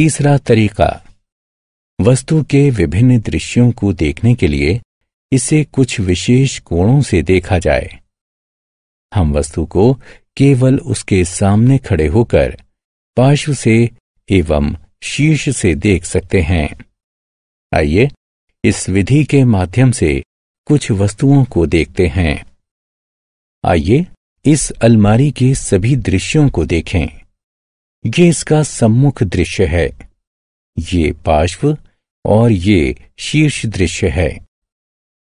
तीसरा तरीका वस्तु के विभिन्न दृश्यों को देखने के लिए इसे कुछ विशेष कोणों से देखा जाए हम वस्तु को केवल उसके सामने खड़े होकर पार्श्व से एवं शीर्ष से देख सकते हैं आइए इस विधि के माध्यम से कुछ वस्तुओं को देखते हैं आइए इस अलमारी के सभी दृश्यों को देखें ये इसका सम्मुख दृश्य है ये पार्श्व और ये शीर्ष दृश्य है